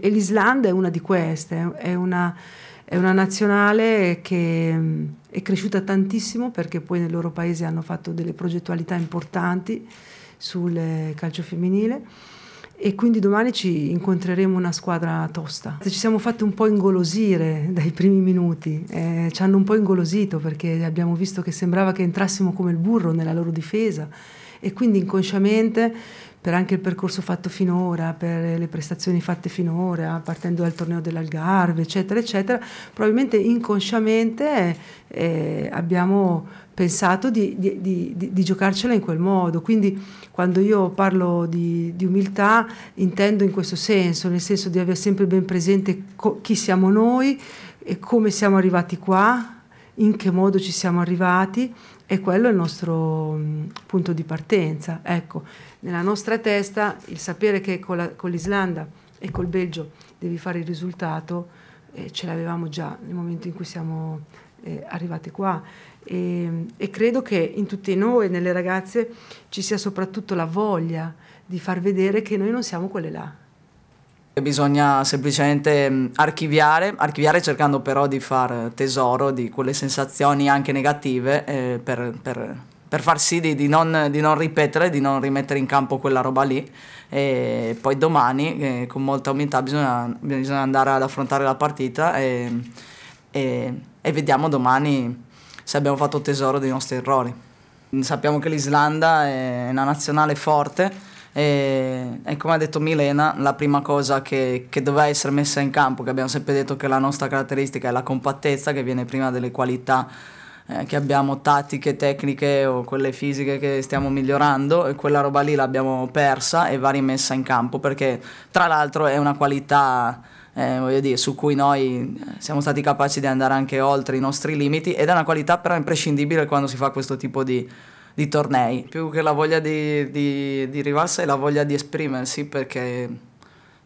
E l'Islanda è una di queste, è una, è una nazionale che è cresciuta tantissimo perché poi nel loro paese hanno fatto delle progettualità importanti sul eh, calcio femminile e quindi domani ci incontreremo una squadra tosta. Ci siamo fatti un po' ingolosire dai primi minuti, eh, ci hanno un po' ingolosito perché abbiamo visto che sembrava che entrassimo come il burro nella loro difesa e quindi inconsciamente per anche il percorso fatto finora, per le prestazioni fatte finora, partendo dal torneo dell'Algarve, eccetera, eccetera, probabilmente inconsciamente eh, abbiamo pensato di, di, di, di, giocarcela in quel modo. Quindi quando io parlo di, umiltà intendo in questo senso, nel senso di avere sempre ben presente chi siamo noi e come siamo arrivati qua in che modo ci siamo arrivati e quello è il nostro mm, punto di partenza. Ecco, nella nostra testa il sapere che con, l'Islanda e col Belgio devi fare il risultato eh, ce l'avevamo già nel momento in cui siamo eh, arrivate qua e, e credo che in tutti noi, nelle ragazze, ci sia soprattutto la voglia di far vedere che noi non siamo quelle là. Bisogna semplicemente mm, archiviare, archiviare cercando però di far eh, tesoro di quelle sensazioni anche negative eh, per, per, per, far sì di, di, non, di, non, ripetere, di non rimettere in campo quella roba lì. E poi domani eh, con molta umiltà bisogna, bisogna, andare ad affrontare la partita e, e, e vediamo domani se abbiamo fatto tesoro dei nostri errori. Sappiamo che l'Islanda è una nazionale forte e, e, come ha detto Milena, la prima cosa che, che, doveva essere messa in campo, che abbiamo sempre detto che la nostra caratteristica è la compattezza, che viene prima delle qualità eh, che abbiamo tattiche, tecniche o quelle fisiche che stiamo migliorando, e quella roba lì l'abbiamo persa e va rimessa in campo, perché tra l'altro è una qualità... Eh, dire, su cui noi eh, siamo stati capaci di andare anche oltre i nostri limiti ed è una qualità però imprescindibile quando si fa questo tipo di, di tornei. Più che la voglia di, di, di rivalsa è la voglia di esprimersi perché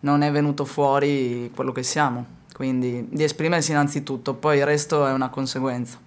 non è venuto fuori quello che siamo. Quindi di esprimersi innanzitutto, poi il resto è una conseguenza.